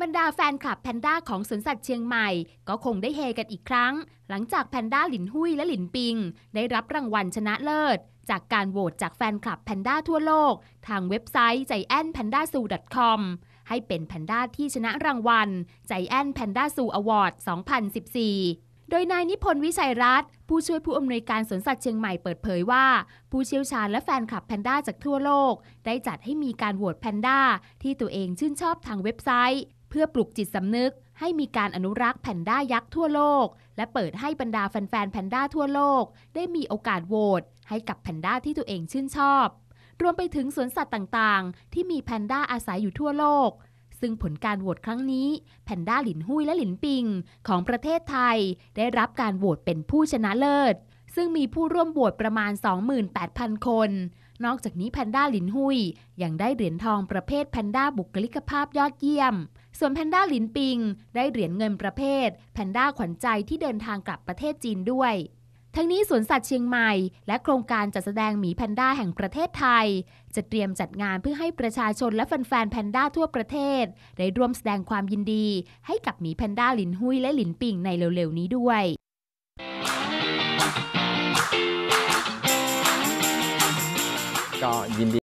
บรรดาแฟนคลับแพนด้าของสวนสัตว์เชียงใหม่ก็คงได้เฮกันอีกครั้ง หลังจากแพนด้าหลินหุยและหลินปิง ได้รับรางวัลชนะเลิศ จากการโหวตจากแฟนคลับแพนด้าทั่วโลกทางเว็บไซต์ใจแอนแพนด้าซูดอทคอมให้เป็นแพนด้าที่ชนะรางวัล ใจแอนแพนด้าซูอวอร์ด 2014โดยนายนิพนธ์วิสัยรัตน์ผู้ช่วยผู้อำนวยการสวนสัตว์เชียงใหม่เปิดเผยว่า ผู้เชี่ยวชาญและแฟนคลับแพนด้าจากทั่วโลก ได้จัดให้มีการโหวตแพนด้าที่ตัวเองชื่นชอบทางเว็บไซต์ เพื่อปลุกจิตสำนึกให้มีการอนุรักษ์แพนด้ายักษ์ทั่วโลก และเปิดให้บรรดาแฟนๆแพนด้าทั่วโลก ได้มีโอกาสโหวตให้กับแพนด้าที่ตัวเองชื่นชอบ รวมไปถึงสวนสัตว์ต่างๆที่มีแพนด้าอาศัยอยู่ทั่วโลกซึ่งผลการโหวตครั้งนี้แพนด้าหลินหุ้ยและหลินปิง ของประเทศไทย ได้รับการโหวตเป็นผู้ชนะเลิศ ซึ่งมีผู้ร่วมโหวตประมาณ 28,000 คน นอกจากนี้แพนด้าหลินหุยยังได้เหรียญทองประเภทแพนด้าบุคลิกภาพยอดเยี่ยม ส่วนแพนด้าหลินปิง ได้เหรียญเงินประเภทแพนด้าขวัญใจที่เดินทางกลับประเทศจีนด้วยทั้งนี้สวนสัตว์เชียงใหม่และโครงการจัดแสดงหมีแพนด้าแห่งประเทศไทย จะเตรียมจัดงานเพื่อให้ประชาชนและแฟนๆแพนด้าทั่วประเทศ ได้ร่วมแสดงความยินดีให้กับหมีแพนด้าหลินหุยและหลินปิงในเร็วๆนี้ด้วย ก็ยินดี